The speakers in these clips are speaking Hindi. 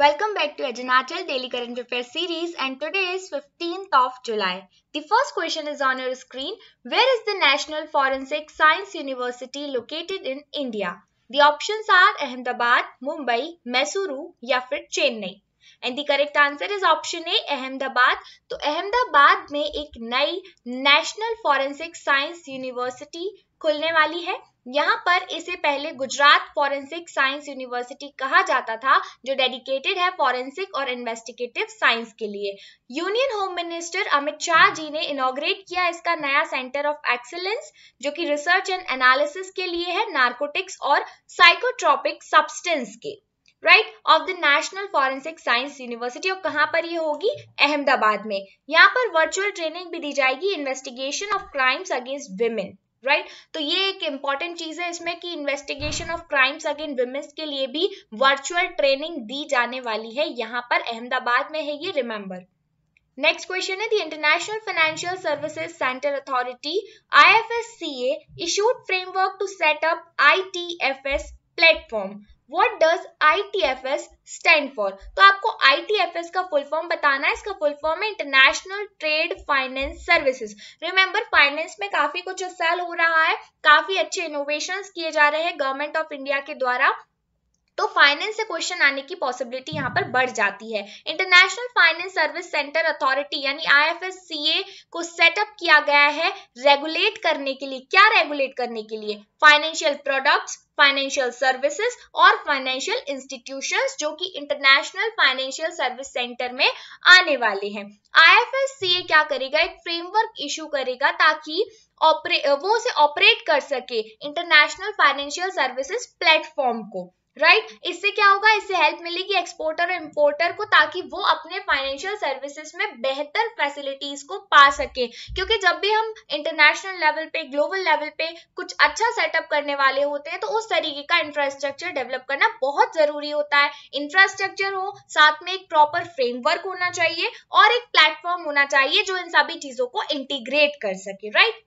Welcome back to Ajanatal Daily Current Affairs series and today is 15th of July. The first question is on your screen. Where is the National Forensic Science University located in India? The options are Ahmedabad, Mumbai, Mysuru or फिर Chennai. And the correct answer is option A, Ahmedabad. So, Ahmedabad में a नई नेशनल फॉरेंसिक साइंस यूनिवर्सिटी खुलने वाली है यहाँ पर इसे पहले गुजरात फॉरेंसिक साइंस यूनिवर्सिटी कहा जाता था जो डेडिकेटेड है फॉरेंसिक और इन्वेस्टिगेटिव साइंस के लिए union home minister Amit Shah ji ने इनोग्रेट किया इसका नया सेंटर ऑफ एक्सलेंस जो कि रिसर्च एंड एनालिसिस के लिए है नार्कोटिक्स और साइकोट्रॉपिक सब्सटेंस के right of the national forensic science university और कहाँ पर ये होगी अहमदाबाद में यहाँ पर वर्चुअल ट्रेनिंग भी दी जाएगी investigation of crimes against women right right? तो ये एक इंपॉर्टेंट चीज है इसमें कि investigation of crimes again womens के लिए भी वर्चुअल ट्रेनिंग दी जाने वाली है यहाँ पर अहमदाबाद में है ये रिमेंबर नेक्स्ट क्वेश्चन है the international financial services centre authority I F S C issued framework to set up I T F S platform what does I T F S stand for तो आपको आई टी एफ एस का फुल फॉर्म बताना है इसका फुल फॉर्म है international trade finance services remember finance में काफी कुछ इस साल हो रहा है काफी अच्छे इनोवेशन किए जा रहे हैं गवर्नमेंट ऑफ इंडिया के द्वारा तो फाइनेंस से क्वेश्चन आने की पॉसिबिलिटी यहाँ पर बढ़ जाती है international finance service centre authority यानी आईएफएससीए को सेटअप किया गया है रेगुलेट करने के लिए क्या रेगुलेट करने के लिए फाइनेंशियल प्रोडक्ट्स फाइनेंशियल सर्विसेज और फाइनेंशियल इंस्टीट्यूशंस जो कि इंटरनेशनल फाइनेंशियल सर्विस सेंटर में आने वाले हैं आईएफएससीए क्या करेगा एक फ्रेमवर्क इशू करेगा ताकि Uh, वो उसे ऑपरेट कर सके इंटरनेशनल फाइनेंशियल सर्विसेज प्लेटफॉर्म को राइट right? इससे क्या होगा इससे हेल्प मिलेगी एक्सपोर्टर और इम्पोर्टर को ताकि वो अपने फाइनेंशियल सर्विसेज में बेहतर फैसिलिटीज को पा सके क्योंकि जब भी हम इंटरनेशनल लेवल पे ग्लोबल लेवल पे कुछ अच्छा सेटअप करने वाले होते हैं तो उस तरीके का इंफ्रास्ट्रक्चर डेवलप करना बहुत जरूरी होता है इंफ्रास्ट्रक्चर हो साथ में एक प्रॉपर फ्रेमवर्क होना चाहिए और एक प्लेटफॉर्म होना चाहिए जो इन सभी चीजों को इंटीग्रेट कर सके right right?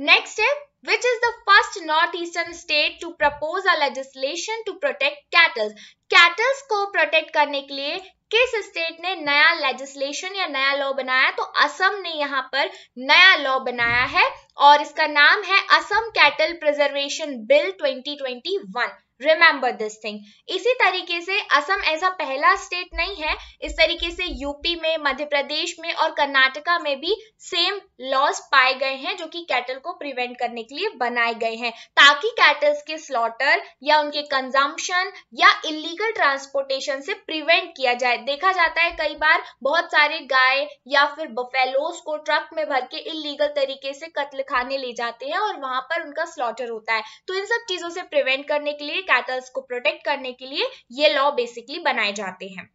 Next step, which is the first northeastern state to propose a legislation to protect cattle. Cattle को protect करने के लिए किस स्टेट ने नया लेजिस्लेशन या नया लॉ बनाया तो असम ने यहाँ पर नया लॉ बनाया है और इसका नाम है Assam cattle preservation bill 2021 remember this thing इसी तरीके से असम ऐसा पहला स्टेट नहीं है इस तरीके से यूपी में मध्य प्रदेश में और कर्नाटका में भी सेम लॉस पाए गए हैं जो कि कैटल को प्रिवेंट करने के लिए बनाए गए हैं ताकि कैटल्स के स्लॉटर या उनके कंजम्पशन या इलीगल ट्रांसपोर्टेशन से प्रिवेंट किया जाए देखा जाता है कई बार बहुत सारे गाय या फिर बफेलोस को ट्रक में भर के इलीगल तरीके से कत्ल खाने ले जाते हैं और वहां पर उनका स्लॉटर होता है तो इन सब चीजों से प्रिवेंट करने के लिए कैटल्स को प्रोटेक्ट करने के लिए ये लॉ बेसिकली बनाए जाते हैं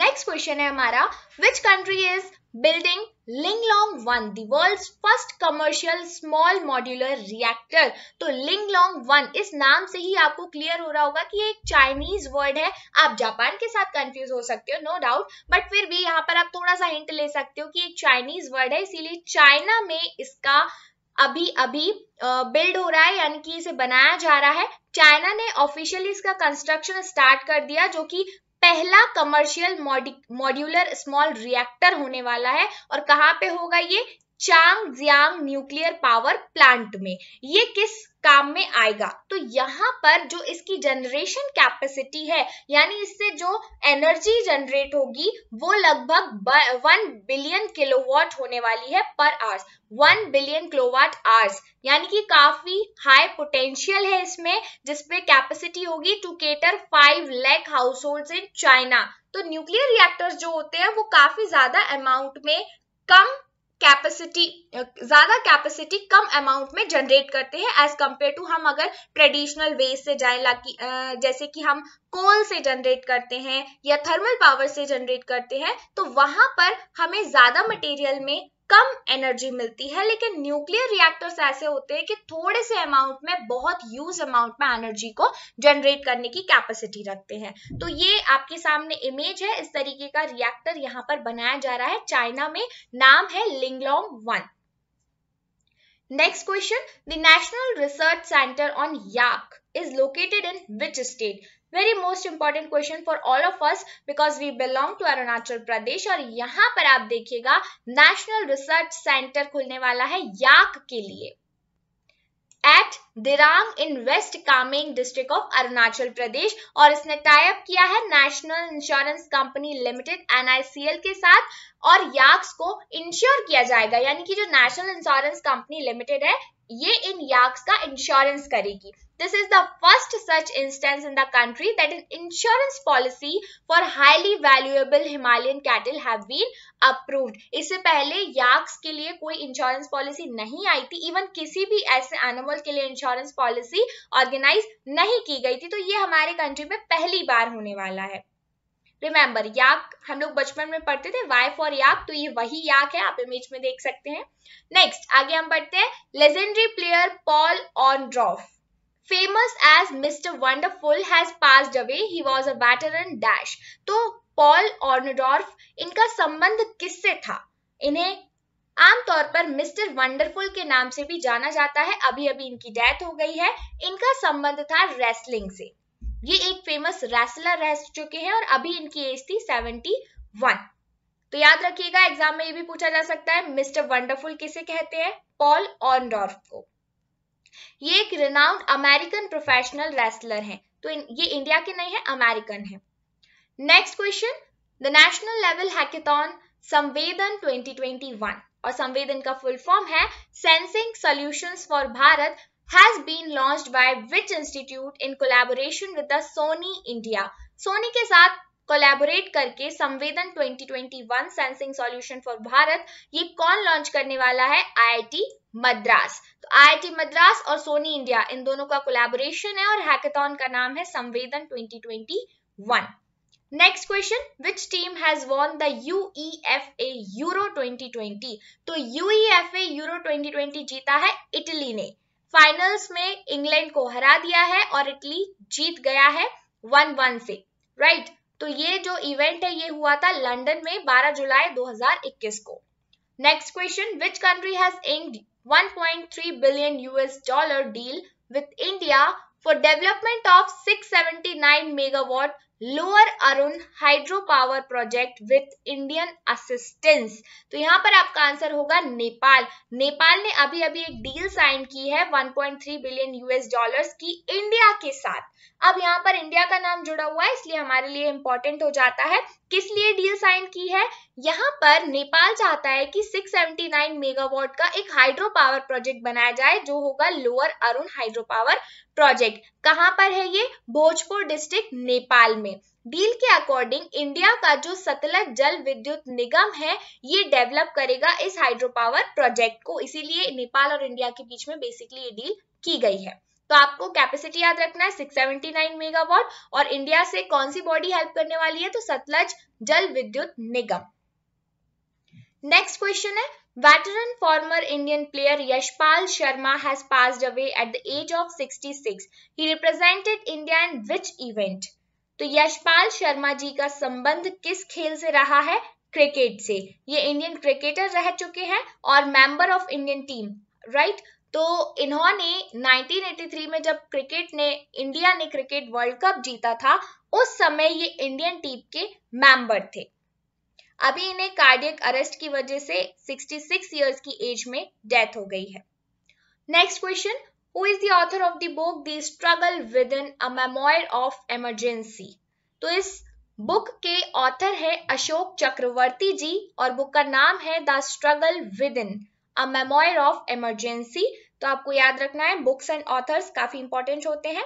नेक्स्ट क्वेश्चन है हमारा which country is building Linglong one world first commercial small modular reactor तो लिंगलोंग वन इस नाम से ही आपको क्लियर हो रहा होगा कि ये एक चाइनीज वर्ड है आप जापान के साथ कंफ्यूज हो सकते हो नो डाउट बट फिर भी यहाँ पर आप थोड़ा सा हिंट ले सकते हो कि एक चाइनीज वर्ड है इसीलिए चाइना में इसका अभी अभी बिल्ड हो रहा है यानी कि इसे बनाया जा रहा है चाइना ने ऑफिशियली इसका कंस्ट्रक्शन स्टार्ट कर दिया जो कि पहला कमर्शियल मॉड्यूलर स्मॉल रिएक्टर होने वाला है और कहाँ पे होगा ये Changjiang nuclear power plant में ये किस काम में आएगा तो यहाँ पर जो इसकी जनरेशन कैपेसिटी है यानी इससे जो एनर्जी जनरेट होगी वो लगभग वन बिलियन किलोवाट होने वाली है पर hours one billion kilowatt hours यानी कि काफी हाई पोटेंशियल है इसमें जिसपे कैपेसिटी होगी to cater five lakh household in China तो न्यूक्लियर रिएक्टर्स जो होते हैं वो काफी ज्यादा अमाउंट में कम कैपेसिटी ज्यादा कैपेसिटी कम अमाउंट में जनरेट करते हैं एज कम्पेयर टू हम अगर ट्रेडिशनल वे से जाए uh, जैसे कि हम कोल से जनरेट करते हैं या थर्मल पावर से जनरेट करते हैं तो वहां पर हमें ज्यादा मटेरियल में कम एनर्जी मिलती है लेकिन न्यूक्लियर रिएक्टर्स ऐसे होते हैं कि थोड़े से अमाउंट में बहुत यूज अमाउंट में एनर्जी को जनरेट करने की कैपेसिटी रखते हैं तो ये आपके सामने इमेज है इस तरीके का रिएक्टर यहाँ पर बनाया जा रहा है चाइना में नाम है Linglong one next question the national research centre on yak is located in which state very most important question for all of us because we belong to Arunachal Pradesh और यहाँ पर आप देखिएगा नेशनल रिसर्च सेंटर खुलने वाला है याक के लिए at Dirang in west Kameng district of Arunachal Pradesh और इसने टाइप किया है national insurance company limited NICL के साथ और याक्स को इंश्योर किया जाएगा यानी कि जो नेशनल इंश्योरेंस कंपनी लिमिटेड है ये इन याक्स का इंश्योरेंस करेगी this is the first such instance in the country that is insurance policy for highly valuable Himalayan cattle have been approved इससे पहले याक्स के लिए कोई इंश्योरेंस पॉलिसी नहीं आई थी इवन किसी भी ऐसे एनिमल के लिए इंश्योरेंस पॉलिसी ऑर्गेनाइज नहीं की गई थी तो ये हमारे कंट्री में पहली बार होने वाला है रिमेम्बर याक हम लोग बचपन में पढ़ते थे वाई फॉर याक तो ये वही याक है आप इमेज में देख सकते हैं नेक्स्ट आगे हम पढ़ते हैं legendary player Paul Orndorff famous as mister wonderful has passed away he was a veteran dash तो पॉल ऑर्नडॉर्फ इनका संबंध किससे था इन्हें आमतौर पर मिस्टर वंडरफुल के नाम से भी जाना जाता है अभी अभी इनकी डेथ हो गई है इनका संबंध था रेसलिंग से ये एक फेमस रेसलर रह चुके हैं और अभी इनकी एज थी 71 तो याद रखिएगा एग्जाम में ये भी पूछा जा सकता है मिस्टर वंडरफुल किसे कहते हैं पॉल ऑनडॉर्फ को ये एक रिनाउंड अमेरिकन प्रोफेशनल रेसलर हैं तो ये इंडिया के नहीं है अमेरिकन है next question the national level hackathon Samvedan 2021 और संवेदन का फुल फॉर्म है sensing solutions for Bharat has been launched by which institute in collaboration with the Sony India. Sony के साथ collaborate करके संवेदन 2021 सेंसिंग सॉल्यूशन फॉर भारत ये कौन लॉन्च करने वाला है आईआईटी मद्रास तो IIT मद्रास और सोनी इंडिया इन दोनों का collaboration है और hackathon का नाम है Samvedan 2021 next question which team has won the A euro 2020 तो यूईएफए यूरो 2020 जीता है इटली ने फाइनल्स में इंग्लैंड को हरा दिया है और इटली जीत गया है वन वन से राइट तो ये जो इवेंट है ये हुआ था लंदन में 12 जुलाई 2021 को next question which country has inked 1.3 billion US dollar deal with India for development of 679 megawatt lower Arun hydro power project with Indian assistance तो यहाँ पर आपका आंसर होगा नेपाल नेपाल ने अभी अभी एक डील साइन की है 1.3 बिलियन यूएस डॉलर्स की इंडिया के साथ अब यहाँ पर इंडिया का नाम जुड़ा हुआ है इसलिए हमारे लिए इंपॉर्टेंट हो जाता है किस लिए डील साइन की है यहाँ पर नेपाल चाहता है कि 679 मेगावाट का एक हाइड्रो पावर प्रोजेक्ट बनाया जाए जो होगा lower Arun hydro power project कहाँ पर है ये भोजपुर डिस्ट्रिक्ट नेपाल में डील के अकॉर्डिंग इंडिया का जो सतलज जल विद्युत निगम है ये डेवलप करेगा इस हाइड्रो पावर प्रोजेक्ट को इसीलिए नेपाल और इंडिया के बीच में बेसिकली ये डील की गई है तो आपको कैपेसिटी याद रखना है 679 मेगावाट और इंडिया से कौन सी बॉडी हेल्प करने वाली है तो सतलज जल विद्युत निगम नेक्स्ट क्वेश्चन है Veteran former Indian player Yashpal Sharma has passed away at the age of 66. He represented India in which event तो यशपाल शर्मा जी का संबंध किस खेल से रहा है क्रिकेट से ये इंडियन क्रिकेटर रह चुके हैं और member of Indian team right तो इन्होंने 1983 में जब क्रिकेट ने इंडिया ने क्रिकेट वर्ल्ड कप जीता था उस समय ये इंडियन टीम के मेंबर थे अभी इन्हें कार्डियक अरेस्ट की वजह से 66 इयर्स की एज में डेथ हो गई है next question who is the author of the book the struggle within a memoir of emergency तो इस बुक के ऑथर है अशोक चक्रवर्ती जी और बुक का नाम है the struggle within a memoir of emergency तो आपको याद रखना है बुक्स एंड ऑथर्स काफी इंपॉर्टेंट होते हैं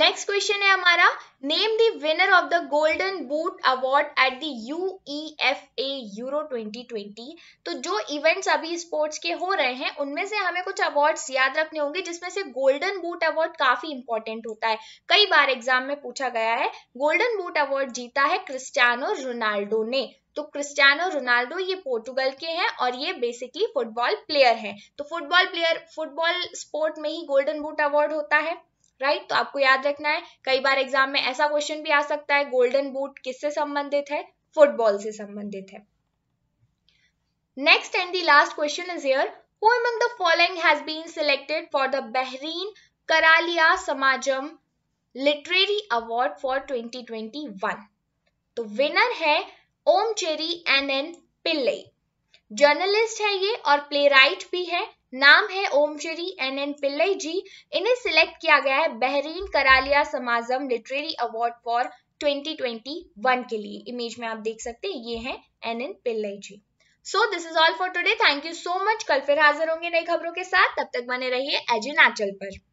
नेक्स्ट क्वेश्चन है हमारा name the winner of the golden boot award at the UEFA Euro 2020 तो जो इवेंट्स अभी स्पोर्ट्स के हो रहे हैं उनमें से हमें कुछ अवार्ड्स याद रखने होंगे जिसमें से गोल्डन बूट अवार्ड काफी इंपॉर्टेंट होता है कई बार एग्जाम में पूछा गया है गोल्डन बूट अवार्ड जीता है क्रिस्टियानो रोनाल्डो ने तो क्रिस्टियानो रोनाल्डो ये पोर्टुगल के हैं और ये बेसिकली फुटबॉल प्लेयर हैं तो फुटबॉल प्लेयर फुटबॉल स्पोर्ट में ही गोल्डन बूट अवार्ड होता है राइट तो आपको याद रखना है कई बार एग्जाम में ऐसा क्वेश्चन भी आ सकता है गोल्डन बूट किससे संबंधित है फुटबॉल से संबंधित है next and the last question is here who among the following has been selected for the Bahrain Karalia Samajam Literary twenty for 2021? तो विनर है Omchery N N Pillai journalist है ये और प्ले राइट भी है नाम है ओमचेरी एन एन पिल्लई जी इन्हें सिलेक्ट किया गया है Bahrain Keraleeya Samajam literary award for 2021 के लिए इमेज में आप देख सकते हैं ये हैं N N Pillai ji so this is all for today thank you so much कल फिर हाजिर होंगे नई खबरों के साथ तब तक बने रहिए एजिन पर